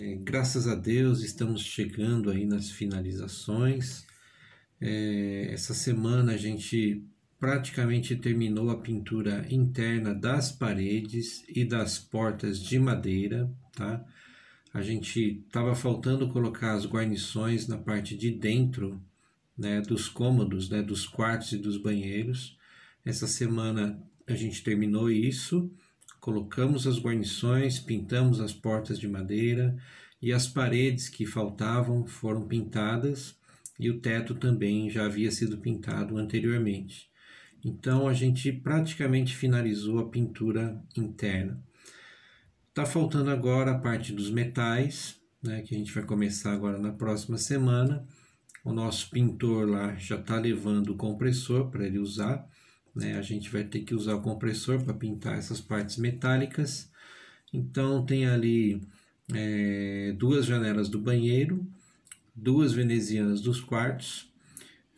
É, graças a Deus estamos chegando aí nas finalizações. É, essa semana a gente praticamente terminou a pintura interna das paredes e das portas de madeira, tá? A gente estava faltando colocar as guarnições na parte de dentro, né, dos cômodos, né, dos quartos e dos banheiros. Essa semana a gente terminou isso colocamos as guarnições, pintamos as portas de madeira e as paredes que faltavam foram pintadas e o teto também já havia sido pintado anteriormente. Então a gente praticamente finalizou a pintura interna. Está faltando agora a parte dos metais, né, que a gente vai começar agora na próxima semana. O nosso pintor lá já está levando o compressor para ele usar né? A gente vai ter que usar o compressor para pintar essas partes metálicas. Então tem ali é, duas janelas do banheiro, duas venezianas dos quartos,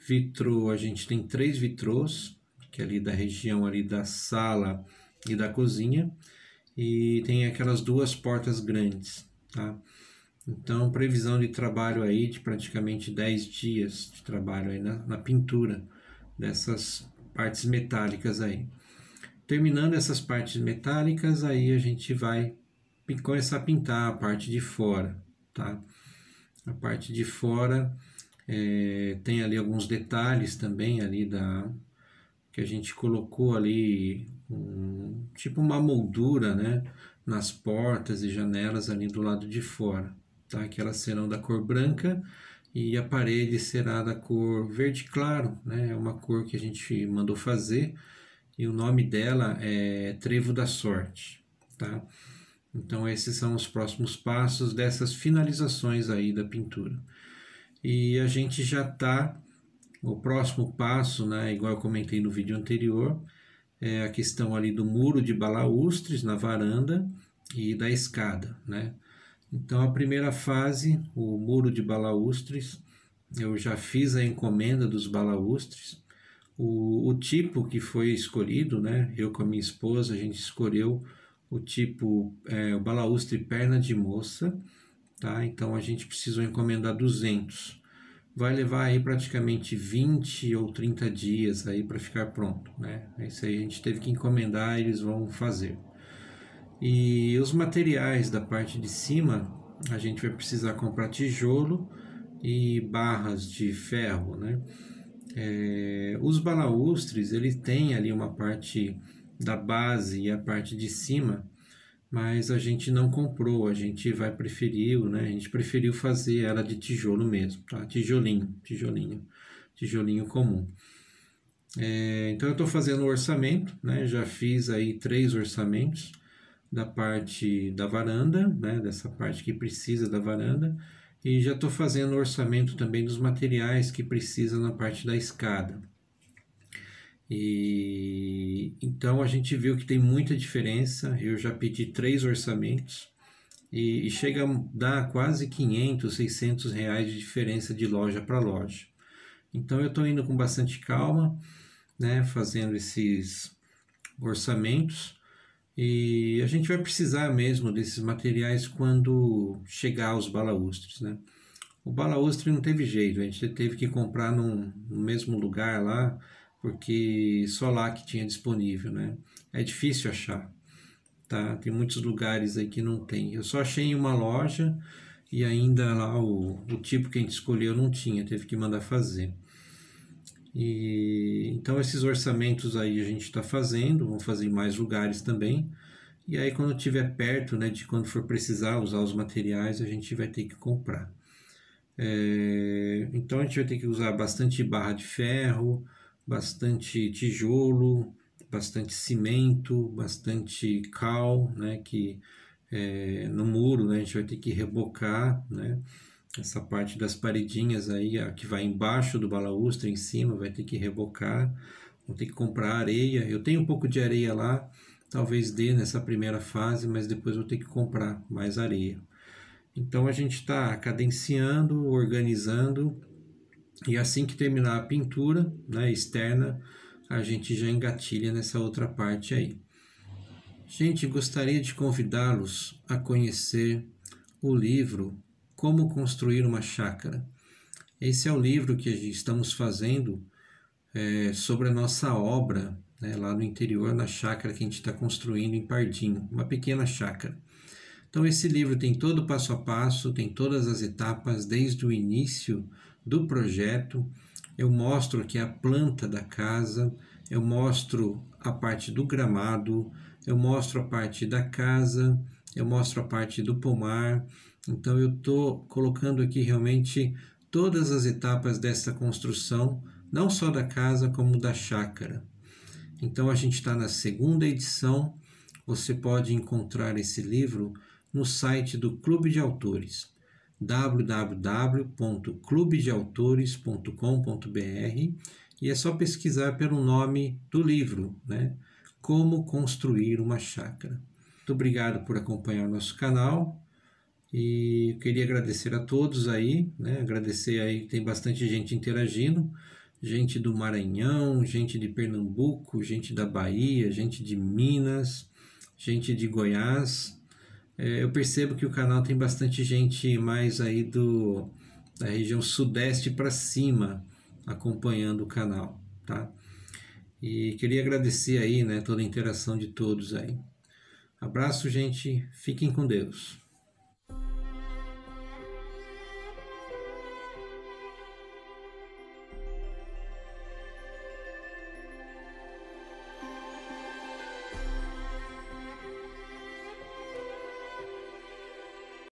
vitro, a gente tem três vitrôs, que é ali da região ali da sala e da cozinha, e tem aquelas duas portas grandes, tá? Então, previsão de trabalho aí de praticamente 10 dias de trabalho aí na, na pintura dessas partes metálicas aí. Terminando essas partes metálicas, aí a gente vai começar a pintar a parte de fora, tá? A parte de fora é, tem ali alguns detalhes também ali da que a gente colocou ali um, tipo uma moldura, né? Nas portas e janelas ali do lado de fora, tá? Que elas serão da cor branca e a parede será da cor verde claro, né? É uma cor que a gente mandou fazer e o nome dela é Trevo da Sorte, tá? Então esses são os próximos passos dessas finalizações aí da pintura. E a gente já tá o próximo passo, né, igual eu comentei no vídeo anterior, é a questão ali do muro de balaustres na varanda e da escada, né? Então, a primeira fase, o muro de balaustres, eu já fiz a encomenda dos balaustres. O, o tipo que foi escolhido, né? Eu com a minha esposa, a gente escolheu o tipo é, o balaustre perna de moça, tá? Então a gente precisou encomendar 200. Vai levar aí praticamente 20 ou 30 dias aí para ficar pronto, né? Isso aí a gente teve que encomendar, eles vão fazer. E os materiais da parte de cima, a gente vai precisar comprar tijolo e barras de ferro, né? É, os balaustres, ele tem ali uma parte da base e a parte de cima, mas a gente não comprou, a gente vai preferiu, né? A gente preferiu fazer ela de tijolo mesmo, tá? Tijolinho, tijolinho, tijolinho comum. É, então eu estou fazendo o orçamento, né? Já fiz aí três orçamentos da parte da varanda, né, dessa parte que precisa da varanda, e já estou fazendo o orçamento também dos materiais que precisa na parte da escada. E então a gente viu que tem muita diferença. Eu já pedi três orçamentos e, e chega a dar quase 500, 600 reais de diferença de loja para loja. Então eu estou indo com bastante calma, né, fazendo esses orçamentos e a gente vai precisar mesmo desses materiais quando chegar aos balaústres, né? O balaústre não teve jeito, a gente teve que comprar num, no mesmo lugar lá, porque só lá que tinha disponível, né? É difícil achar, tá? Tem muitos lugares aí que não tem. Eu só achei em uma loja e ainda lá o, o tipo que a gente escolheu não tinha, teve que mandar fazer. E então esses orçamentos aí a gente está fazendo, vamos fazer em mais lugares também. E aí quando tiver perto, né, de quando for precisar usar os materiais, a gente vai ter que comprar. É, então a gente vai ter que usar bastante barra de ferro, bastante tijolo, bastante cimento, bastante cal, né, que é, no muro né, a gente vai ter que rebocar, né, essa parte das paredinhas aí, a que vai embaixo do balaustre, em cima, vai ter que rebocar, vou ter que comprar areia. Eu tenho um pouco de areia lá, talvez dê nessa primeira fase, mas depois vou ter que comprar mais areia. Então a gente está cadenciando, organizando, e assim que terminar a pintura né, externa, a gente já engatilha nessa outra parte aí. Gente, gostaria de convidá-los a conhecer o livro como Construir uma Chácara. Esse é o livro que estamos fazendo é, sobre a nossa obra né, lá no interior, na chácara que a gente está construindo em Pardinho, uma pequena chácara. Então, esse livro tem todo o passo a passo, tem todas as etapas, desde o início do projeto. Eu mostro aqui a planta da casa, eu mostro a parte do gramado, eu mostro a parte da casa, eu mostro a parte do pomar, então eu estou colocando aqui realmente todas as etapas dessa construção, não só da casa como da chácara. Então a gente está na segunda edição. Você pode encontrar esse livro no site do Clube de Autores www.clubedeautores.com.br e é só pesquisar pelo nome do livro, né? Como construir uma chácara. Muito obrigado por acompanhar o nosso canal. E queria agradecer a todos aí, né? Agradecer aí, tem bastante gente interagindo, gente do Maranhão, gente de Pernambuco, gente da Bahia, gente de Minas, gente de Goiás. É, eu percebo que o canal tem bastante gente mais aí do da região sudeste para cima acompanhando o canal, tá? E queria agradecer aí, né, toda a interação de todos aí. Abraço, gente. Fiquem com Deus.